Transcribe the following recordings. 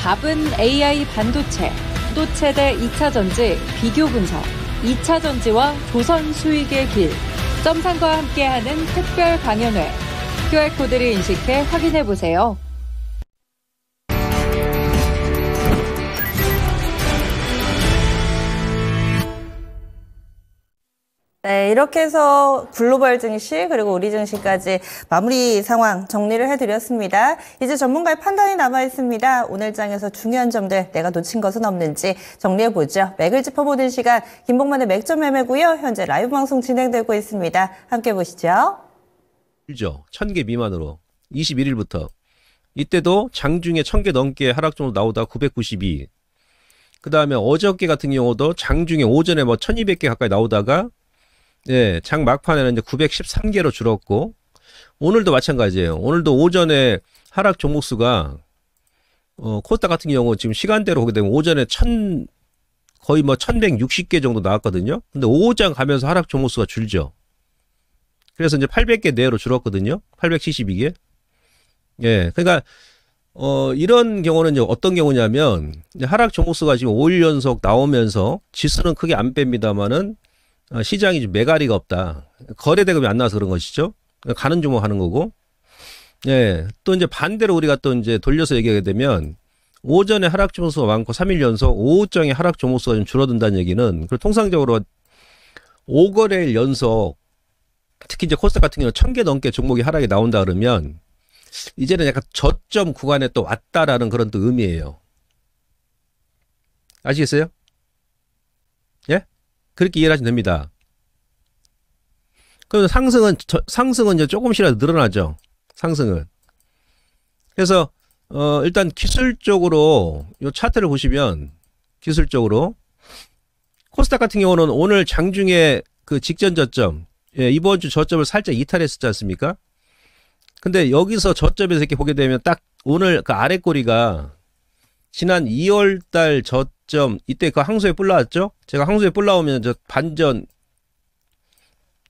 답은 AI 반도체, 또체대 2차 전지 비교 분석, 2차 전지와 조선 수익의 길, 점상과 함께하는 특별 강연회. QR코드를 인식해 확인해 보세요. 네, 이렇게 해서 글로벌 증시 그리고 우리 증시까지 마무리 상황 정리를 해드렸습니다. 이제 전문가의 판단이 남아 있습니다. 오늘 장에서 중요한 점들 내가 놓친 것은 없는지 정리해 보죠. 맥을 짚어보는 시간 김봉만의 맥점 매매고요. 현재 라이브 방송 진행되고 있습니다. 함께 보시죠. 일죠 천개 미만으로 21일부터 이때도 장중에 천개 넘게 하락 정도 나오다 992. 그 다음에 어저께 같은 경우도 장중에 오전에 뭐 1200개 가까이 나오다가 예, 장 막판에는 이제 913개로 줄었고 오늘도 마찬가지예요. 오늘도 오전에 하락 종목수가 어, 코스닥 같은 경우 지금 시간대로 보게 되면 오전에 천 거의 뭐 1160개 정도 나왔거든요. 근데 오후장 가면서 하락 종목수가 줄죠. 그래서 이제 800개 내로 줄었거든요. 872개. 예. 그러니까 어 이런 경우는 어떤 경우냐면 하락 종목수가 지금 5일 연속 나오면서 지수는 크게 안 뺍니다만은 어, 시장이 좀 메가리가 없다. 거래 대금이 안 나와서 그런 것이죠. 가는 주목 하는 거고. 예. 또 이제 반대로 우리가 또 이제 돌려서 얘기하게 되면 오전에 하락 종목수가 많고 3일 연속 오후장에 하락 종목수가 좀 줄어든다는 얘기는 그 통상적으로 5거래일 연속 특히 이제 코스닥 같은 경우는 1000개 넘게 종목이 하락이 나온다 그러면 이제는 약간 저점 구간에 또 왔다라는 그런 또 의미예요. 아시겠어요? 그렇게 이해를 하시면 됩니다. 그러 상승은 상승은 이제 조금씩이라도 늘어나죠. 상승은. 그래서 어 일단 기술적으로 요 차트를 보시면 기술적으로 코스닥 같은 경우는 오늘 장중에 그 직전 저점 예, 이번 주 저점을 살짝 이탈했었지 않습니까? 근데 여기서 저점에서 이렇게 보게 되면 딱 오늘 그 아래 꼬리가 지난 2월달 저점 이때 그 항소에 불나왔죠 제가 항소에 불나오면저 반전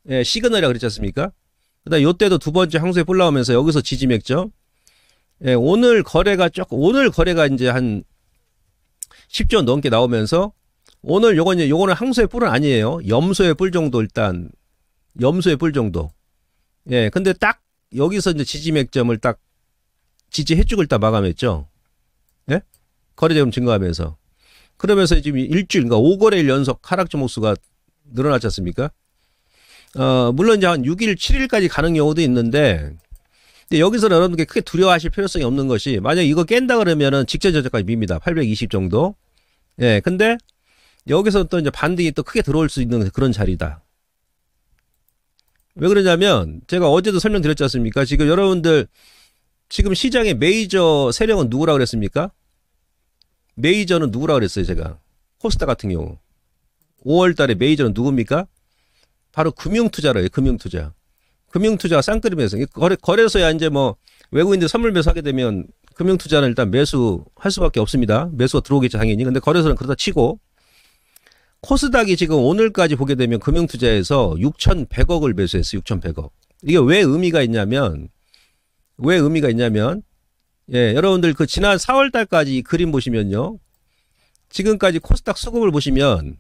예, 시그널이라 그랬지 않습니까? 그다음 요때도 두 번째 항소에 불나오면서 여기서 지지맥죠. 예, 오늘 거래가 조금 오늘 거래가 이제 한 10조 넘게 나오면서 오늘 요거 이제 요거는 항소의 불은 아니에요. 염소의 불 정도 일단 염소의 불 정도. 예, 근데 딱 여기서 이제 지지맥점을 딱 지지해축을 딱 마감했죠. 예? 거래자금 증가하면서. 그러면서 지금 일주일, 그러니까 5거래일 연속 하락 종목수가 늘어났지 않습니까? 어, 물론 이제 한 6일, 7일까지 가는 경우도 있는데, 근데 여기서는 여러분께 크게 두려워하실 필요성이 없는 것이, 만약 이거 깬다 그러면은 직전 저점까지 밉니다. 820 정도. 예, 근데 여기서 또 이제 반등이 또 크게 들어올 수 있는 그런 자리다. 왜 그러냐면, 제가 어제도 설명드렸지 않습니까? 지금 여러분들, 지금 시장의 메이저 세력은 누구라 고 그랬습니까? 메이저는 누구라 그랬어요, 제가? 코스닥 같은 경우. 5월 달에 메이저는 누굽니까? 바로 금융투자래요, 금융투자. 금융투자가 쌍끌이면서 거래, 거래소에 이제 뭐 외국인들 선물 매수하게 되면 금융투자는 일단 매수할 수밖에 없습니다. 매수가 들어오겠죠, 당연히. 근데 거래소는 그러다 치고 코스닥이 지금 오늘까지 보게 되면 금융투자에서 6,100억을 매수했어요, 6,100억. 이게 왜 의미가 있냐면 왜 의미가 있냐면 예, 여러분들 그 지난 4월 달까지 그림 보시면요. 지금까지 코스닥 수급을 보시면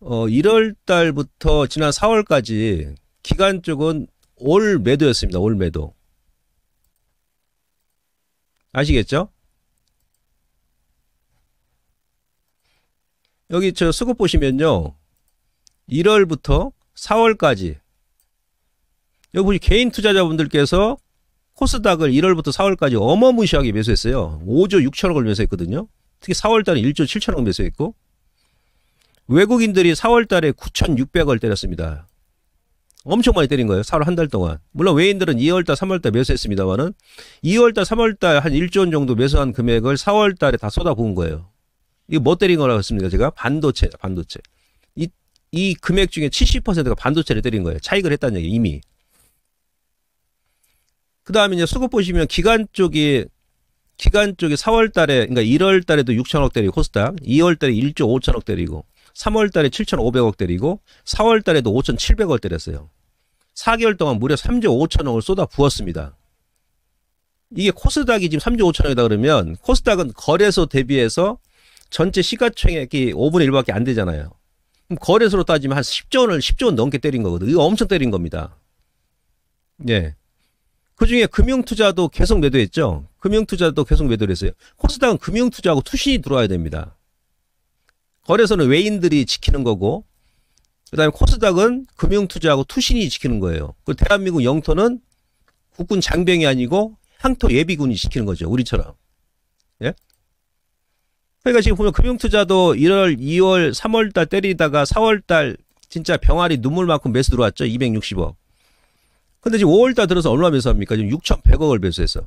어 1월 달부터 지난 4월까지 기간 쪽은 올 매도였습니다. 올 매도. 아시겠죠? 여기 저 수급 보시면요. 1월부터 4월까지 여기 보시 개인 투자자분들께서 코스닥을 1월부터 4월까지 어마무시하게 매수했어요. 5조 6천억을 매수했거든요. 특히 4월 달에 1조 7천억 매수했고 외국인들이 4월 달에 9,600억을 때렸습니다. 엄청 많이 때린 거예요. 4월 한 달 동안. 물론 외인들은 2월 달, 3월 달 매수했습니다만은 2월 달, 3월 달한 1조 원 정도 매수한 금액을 4월 달에 다 쏟아부은 거예요. 이게 뭐 때린 거라고 했습니까? 제가 반도체, 반도체. 이, 이 금액 중에 70%가 반도체를 때린 거예요. 차익을 했다는 얘기 이미. 그 다음에 이제 수급 보시면 기간 쪽이 기간 쪽이 4월 달에 그러니까 1월 달에도 6천억 대리고 코스닥, 2월 달에 1조 5천억 대리고 3월 달에 7,500억 대리고 4월 달에도 5,700억 대렸어요. 4개월 동안 무려 3조 5천억을 쏟아 부었습니다. 이게 코스닥이 지금 3조 5천억이다 그러면 코스닥은 거래소 대비해서 전체 시가총액이 5분의 1밖에 안 되잖아요. 그럼 거래소로 따지면 한 10조 원을 10조 원 넘게 때린 거거든요. 이거 엄청 때린 겁니다. 예. 그중에 금융투자도 계속 매도했죠. 금융투자도 계속 매도를 했어요. 코스닥은 금융투자하고 투신이 들어와야 됩니다. 거래소는 외인들이 지키는 거고 그다음에 코스닥은 금융투자하고 투신이 지키는 거예요. 그 대한민국 영토는 국군 장병이 아니고 향토 예비군이 지키는 거죠. 우리처럼. 예? 그러니까 지금 보면 금융투자도 1월, 2월, 3월달 때리다가 4월달 진짜 병아리 눈물만큼 매수 들어왔죠. 260억. 근데 지금 5월달 들어서 얼마 매수합니까? 지금 6,100억을 매수했어.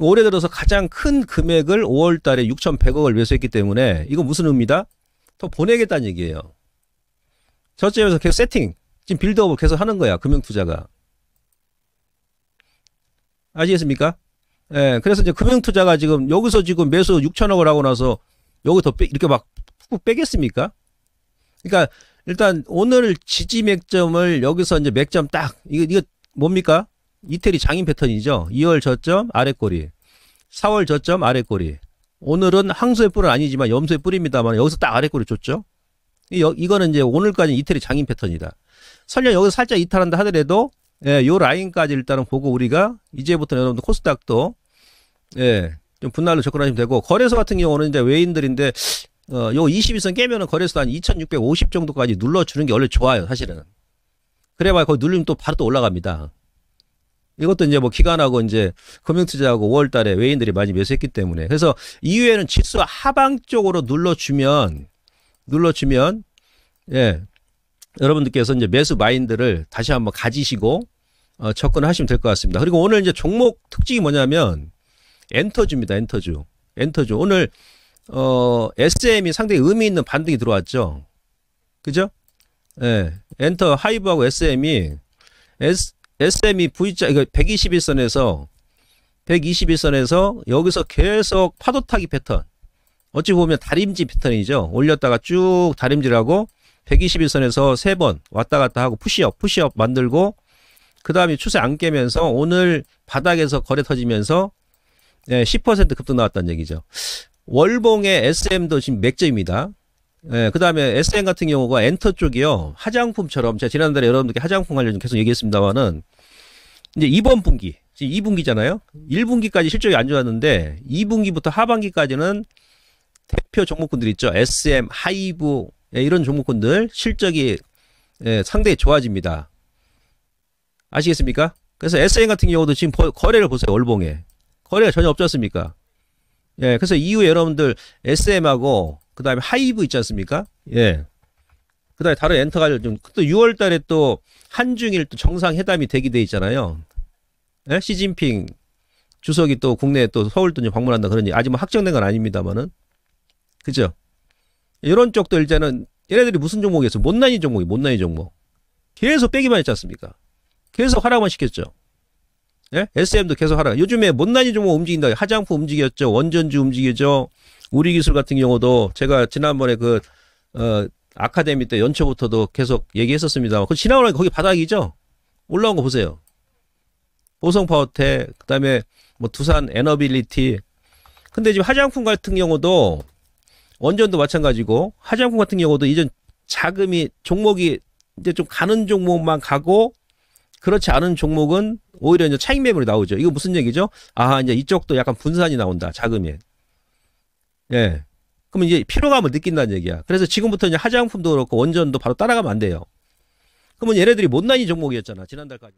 올해 들어서 가장 큰 금액을 5월달에 6,100억을 매수했기 때문에 이거 무슨 의미다? 더 보내겠다는 얘기예요. 저점에서 계속 세팅, 지금 빌드업을 계속 하는 거야. 금융투자가. 아시겠습니까? 예, 그래서 이제 금융투자가 지금 여기서 지금 매수 6천억을 하고 나서 여기 더 빼, 이렇게 막 푹 빼겠습니까? 그러니까 일단 오늘 지지 맥점을 여기서 이제 맥점 딱 이거 이거 뭡니까? 이태리 장인 패턴이죠. 2월 저점 아래 꼬리, 4월 저점 아래 꼬리. 오늘은 항소의 뿔은 아니지만 염소의 뿔입니다만 여기서 딱 아래 꼬리 줬죠. 이거는 이제 오늘까지 이태리 장인 패턴이다. 설령 여기서 살짝 이탈한다 하더라도 예, 요 라인까지 일단은 보고 우리가 이제부터는 여러분들 코스닥도 예, 좀 분할로 접근하시면 되고 거래소 같은 경우는 이제 외인들인데 어, 요 22선 깨면은 거래소 한2,650 정도까지 눌러주는 게 원래 좋아요, 사실은. 그래봐야 거기 눌리면 또 바로 또 올라갑니다. 이것도 이제 뭐 기관하고 이제 금융투자하고 5월 달에 외인들이 많이 매수했기 때문에 그래서 이후에는 지수 하방 쪽으로 눌러주면 눌러주면 예 여러분들께서 이제 매수 마인드를 다시 한번 가지시고 어, 접근하시면 될 것 같습니다. 그리고 오늘 이제 종목 특징이 뭐냐면 엔터주입니다. 엔터주 엔터주 오늘 어 SM이 상당히 의미 있는 반등이 들어왔죠. 그죠? 예. 엔터 하이브하고 SM이 S, SM이 V자 이거 121선에서 121선에서 여기서 계속 파도 타기 패턴. 어찌 보면 다림질 패턴이죠. 올렸다가 쭉 다림질하고 121선에서 세 번 왔다 갔다 하고 푸시업, 푸시업 만들고 그 다음에 추세 안 깨면서 오늘 바닥에서 거래 터지면서 예, 10% 급등 나왔다는 얘기죠. 월봉의 SM도 지금 맥점입니다. 네, 그 다음에 SN 같은 경우가 엔터 쪽이요. 화장품처럼, 제가 지난달에 여러분들께 화장품 관련 계속 얘기했습니다만은, 이제 이번 분기, 지금 2분기잖아요. 1분기까지 실적이 안 좋았는데, 2분기부터 하반기까지는 대표 종목군들 있죠. SM, 하이브, 예, 이런 종목군들 실적이 예, 상당히 좋아집니다. 아시겠습니까? 그래서 SN 같은 경우도 지금 거래를 보세요. 월봉에. 거래가 전혀 없지 않습니까? 예, 그래서 이후에 여러분들 SM하고 그 다음에 하이브 있지 않습니까? 예. 그 다음에 다른 엔터가 좀, 또 6월 달에 또 한중일 또 정상회담이 대기돼 있잖아요. 예? 시진핑 주석이 또 국내에 또 서울 도 방문한다 그러니 아직 뭐 확정된 건 아닙니다만은. 그죠? 이런 쪽도 이제는 얘네들이 무슨 종목이었어? 못난이 종목이 못난이 종목. 계속 빼기만 했지 않습니까? 계속 하락만 시켰죠. 예? SM도 계속 하락. 요즘에 못난이 종목 움직인다. 화장품 움직였죠. 원전주 움직이죠. 우리 기술 같은 경우도 제가 지난번에 그, 어, 아카데미 때 연초부터도 계속 얘기했었습니다. 그 지나고 나 거기 바닥이죠? 올라온 거 보세요. 보성 파워텍, 그 다음에 뭐 두산 에너빌리티. 근데 지금 화장품 같은 경우도 원전도 마찬가지고 화장품 같은 경우도 이전 자금이 종목이 이제 좀 가는 종목만 가고 그렇지 않은 종목은 오히려 이제 차익 매물이 나오죠. 이거 무슨 얘기죠? 아, 이제 이쪽도 약간 분산이 나온다. 자금이. 예. 그러면 이제 피로감을 느낀다는 얘기야. 그래서 지금부터 이제 화장품도 그렇고 원전도 바로 따라가면 안 돼요. 그러면 얘네들이 못난이 종목이었잖아. 지난달까지.